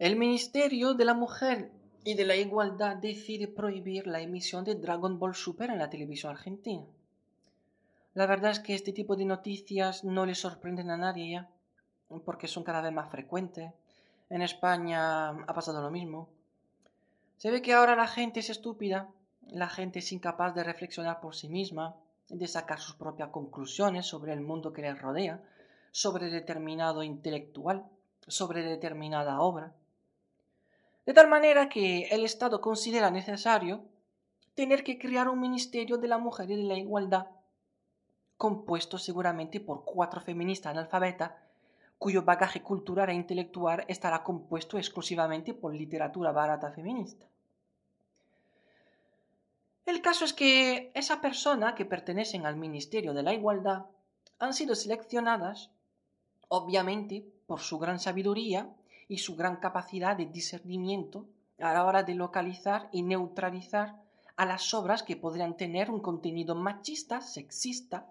El Ministerio de la Mujer y de la Igualdad decide prohibir la emisión de Dragon Ball Super en la televisión argentina. La verdad es que este tipo de noticias no le sorprenden a nadie ya, porque son cada vez más frecuentes. En España ha pasado lo mismo. Se ve que ahora la gente es estúpida, la gente es incapaz de reflexionar por sí misma, de sacar sus propias conclusiones sobre el mundo que les rodea, sobre determinado intelectual, sobre determinada obra. De tal manera que el Estado considera necesario tener que crear un Ministerio de la Mujer y de la Igualdad, compuesto seguramente por cuatro feministas analfabetas, cuyo bagaje cultural e intelectual estará compuesto exclusivamente por literatura barata feminista. El caso es que esas personas que pertenecen al Ministerio de la Igualdad han sido seleccionadas, obviamente, por su gran sabiduría y su gran capacidad de discernimiento a la hora de localizar y neutralizar a las obras que podrían tener un contenido machista, sexista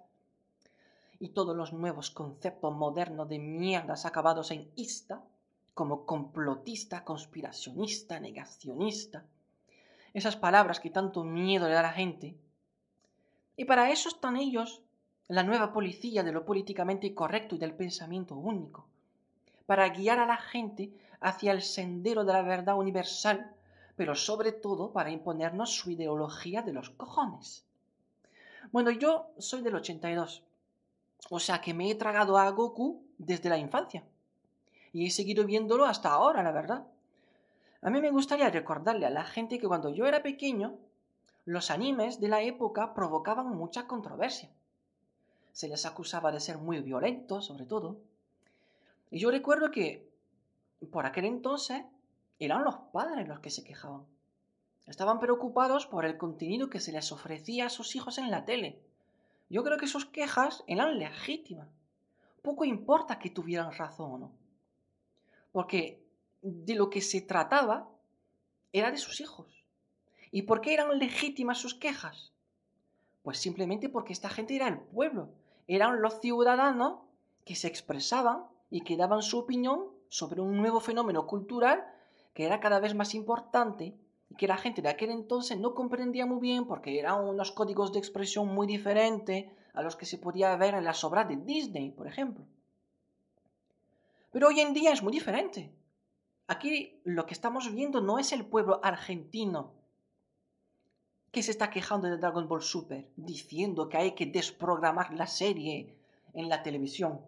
y todos los nuevos conceptos modernos de mierdas acabados en ista, como complotista, conspiracionista, negacionista, esas palabras que tanto miedo le da a la gente. Y para eso están ellos, la nueva policía de lo políticamente correcto y del pensamiento único para guiar a la gente hacia el sendero de la verdad universal, pero sobre todo para imponernos su ideología de los cojones. Bueno, yo soy del 82, o sea que me he tragado a Goku desde la infancia, y he seguido viéndolo hasta ahora, la verdad. A mí me gustaría recordarle a la gente que cuando yo era pequeño, los animes de la época provocaban mucha controversia. Se les acusaba de ser muy violentos, sobre todo, y yo recuerdo que por aquel entonces eran los padres los que se quejaban. Estaban preocupados por el contenido que se les ofrecía a sus hijos en la tele. Yo creo que sus quejas eran legítimas. Poco importa que tuvieran razón o no. Porque de lo que se trataba era de sus hijos. ¿Y por qué eran legítimas sus quejas? Pues simplemente porque esta gente era el pueblo, eran los ciudadanos que se expresaban y que daban su opinión sobre un nuevo fenómeno cultural que era cada vez más importante y que la gente de aquel entonces no comprendía muy bien porque eran unos códigos de expresión muy diferentes a los que se podía ver en las obras de Disney, por ejemplo. Pero hoy en día es muy diferente. Aquí lo que estamos viendo no es el pueblo argentino que se está quejando de Dragon Ball Super, diciendo que hay que desprogramar la serie en la televisión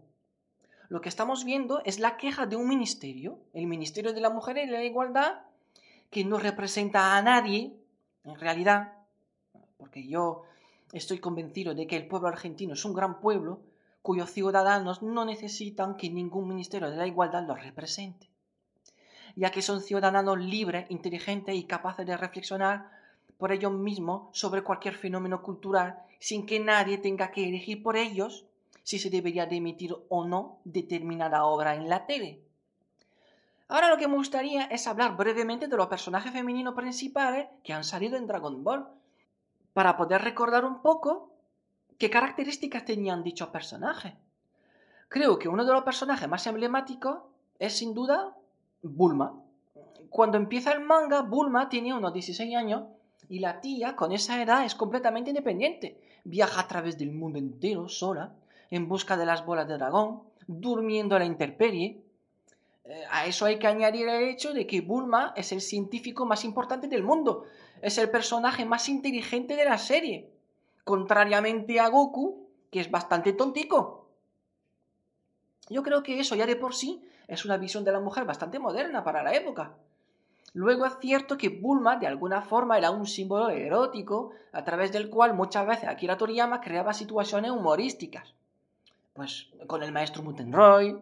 lo que estamos viendo es la queja de un ministerio, el Ministerio de la Mujer y la Igualdad, que no representa a nadie, en realidad, porque yo estoy convencido de que el pueblo argentino es un gran pueblo cuyos ciudadanos no necesitan que ningún ministerio de la igualdad los represente, ya que son ciudadanos libres, inteligentes y capaces de reflexionar por ellos mismos sobre cualquier fenómeno cultural sin que nadie tenga que elegir por ellos si se debería de emitir o no determinada obra en la tele. Ahora lo que me gustaría es hablar brevemente de los personajes femeninos principales que han salido en Dragon Ball, para poder recordar un poco qué características tenían dichos personajes. Creo que uno de los personajes más emblemáticos es sin duda Bulma. Cuando empieza el manga, Bulma tiene unos 16 años y la tía con esa edad es completamente independiente. Viaja a través del mundo entero sola en busca de las bolas de dragón, durmiendo a la intemperie. Eh, a eso hay que añadir el hecho de que Bulma es el científico más importante del mundo, es el personaje más inteligente de la serie, contrariamente a Goku, que es bastante tontico. Yo creo que eso ya de por sí es una visión de la mujer bastante moderna para la época. Luego es cierto que Bulma de alguna forma era un símbolo erótico a través del cual muchas veces Akira Toriyama creaba situaciones humorísticas pues, con el maestro Mutenroy.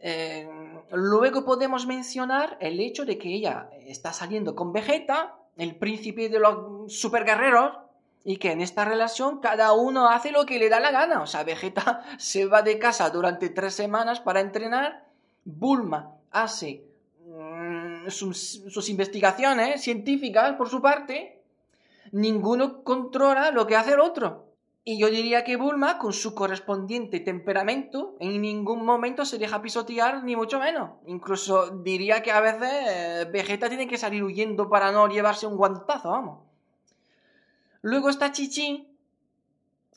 Eh, luego podemos mencionar el hecho de que ella está saliendo con Vegeta, el príncipe de los superguerreros, y que en esta relación cada uno hace lo que le da la gana. O sea, Vegeta se va de casa durante tres semanas para entrenar, Bulma hace mm, sus investigaciones científicas por su parte, ninguno controla lo que hace el otro. Y yo diría que Bulma, con su correspondiente temperamento, en ningún momento se deja pisotear, ni mucho menos. Incluso diría que a veces eh, Vegeta tiene que salir huyendo para no llevarse un guantazo, vamos. Luego está Chichi,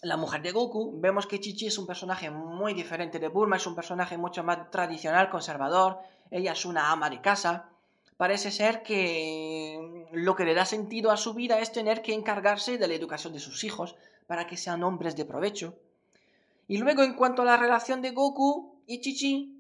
la mujer de Goku. Vemos que Chichi es un personaje muy diferente de Bulma, es un personaje mucho más tradicional, conservador. Ella es una ama de casa. Parece ser que mm, lo que le da sentido a su vida es tener que encargarse de la educación de sus hijos para que sean hombres de provecho. Y luego en cuanto a la relación de Goku y Chichi,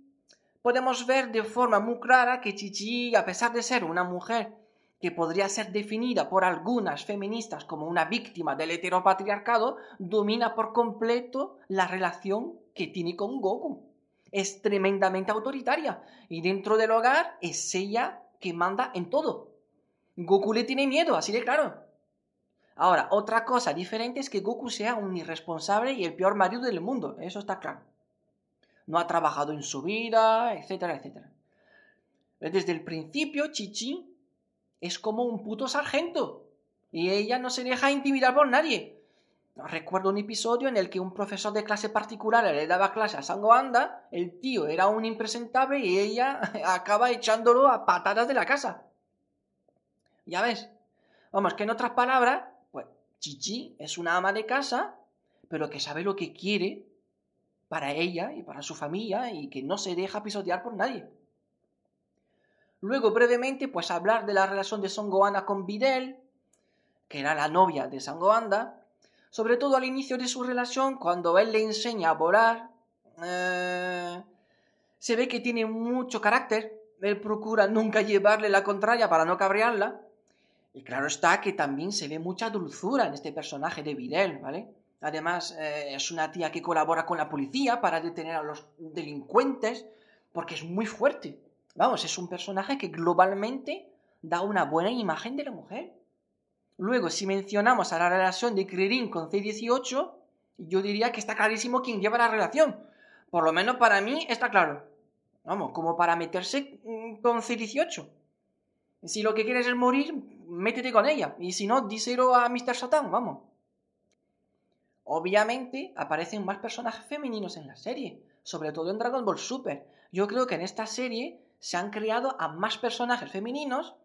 podemos ver de forma muy clara que Chichi, a pesar de ser una mujer que podría ser definida por algunas feministas como una víctima del heteropatriarcado, domina por completo la relación que tiene con Goku. Es tremendamente autoritaria y dentro del hogar es ella que manda en todo. Goku le tiene miedo, así de claro. Ahora, otra cosa diferente es que Goku sea un irresponsable y el peor marido del mundo, eso está claro. No ha trabajado en su vida, etcétera, etcétera. Desde el principio, Chichi es como un puto sargento y ella no se deja intimidar por nadie. Recuerdo un episodio en el que un profesor de clase particular le daba clase a Sangoanda, el tío era un impresentable y ella acaba echándolo a patadas de la casa. Ya ves. Vamos, que en otras palabras, Chichi es una ama de casa, pero que sabe lo que quiere para ella y para su familia y que no se deja pisotear por nadie. Luego, brevemente, pues hablar de la relación de Sangoana con Videl, que era la novia de Goanda. sobre todo al inicio de su relación, cuando él le enseña a volar, eh, se ve que tiene mucho carácter, él procura nunca llevarle la contraria para no cabrearla, y claro está que también se ve mucha dulzura en este personaje de Videl, ¿vale? Además, eh, es una tía que colabora con la policía para detener a los delincuentes, porque es muy fuerte. Vamos, es un personaje que globalmente da una buena imagen de la mujer. Luego, si mencionamos a la relación de Kririn con C18, yo diría que está clarísimo quién lleva la relación. Por lo menos para mí está claro. Vamos, como para meterse mm, con C18. Si lo que quieres es morir, métete con ella. Y si no, díselo a Mr. Satan, vamos. Obviamente aparecen más personajes femeninos en la serie, sobre todo en Dragon Ball Super. Yo creo que en esta serie se han creado a más personajes femeninos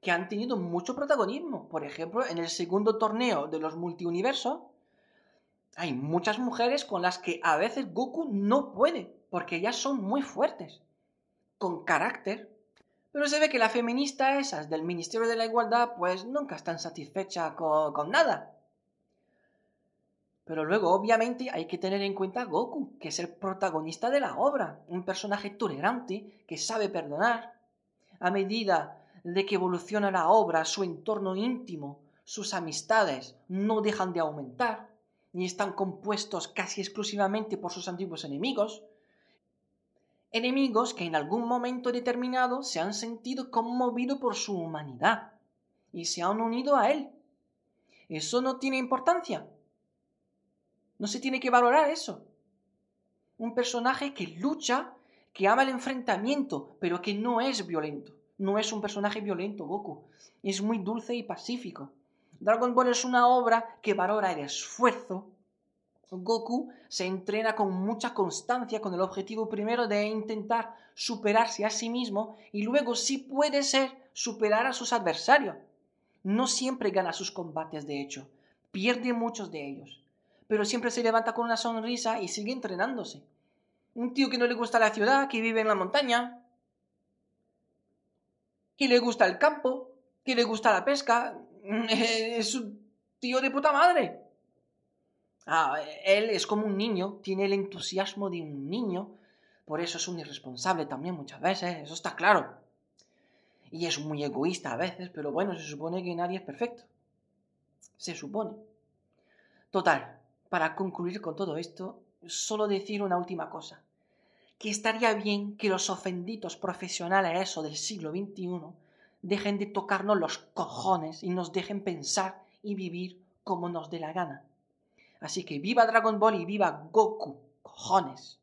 que han tenido mucho protagonismo. Por ejemplo, en el segundo torneo de los multiuniversos hay muchas mujeres con las que a veces Goku no puede, porque ellas son muy fuertes, con carácter, pero se ve que la feminista esas del Ministerio de la Igualdad pues nunca están satisfecha con, con nada. Pero luego, obviamente, hay que tener en cuenta a Goku, que es el protagonista de la obra, un personaje tolerante que sabe perdonar. A medida de que evoluciona la obra, su entorno íntimo, sus amistades no dejan de aumentar, ni están compuestos casi exclusivamente por sus antiguos enemigos, enemigos que en algún momento determinado se han sentido conmovidos por su humanidad y se han unido a él. Eso no tiene importancia. No se tiene que valorar eso. Un personaje que lucha, que ama el enfrentamiento, pero que no es violento. No es un personaje violento, Goku. Es muy dulce y pacífico. Dragon Ball es una obra que valora el esfuerzo, Goku se entrena con mucha constancia con el objetivo primero de intentar superarse a sí mismo y luego, si puede ser, superar a sus adversarios. No siempre gana sus combates, de hecho, pierde muchos de ellos, pero siempre se levanta con una sonrisa y sigue entrenándose. Un tío que no le gusta la ciudad, que vive en la montaña, que le gusta el campo, que le gusta la pesca, es un tío de puta madre Ah, él es como un niño, tiene el entusiasmo de un niño, por eso es un irresponsable también muchas veces, eso está claro. Y es muy egoísta a veces, pero bueno, se supone que nadie es perfecto. Se supone. Total, para concluir con todo esto, solo decir una última cosa. Que estaría bien que los ofenditos profesionales eso del siglo XXI dejen de tocarnos los cojones y nos dejen pensar y vivir como nos dé la gana. Así que viva Dragon Ball y viva Goku, cojones.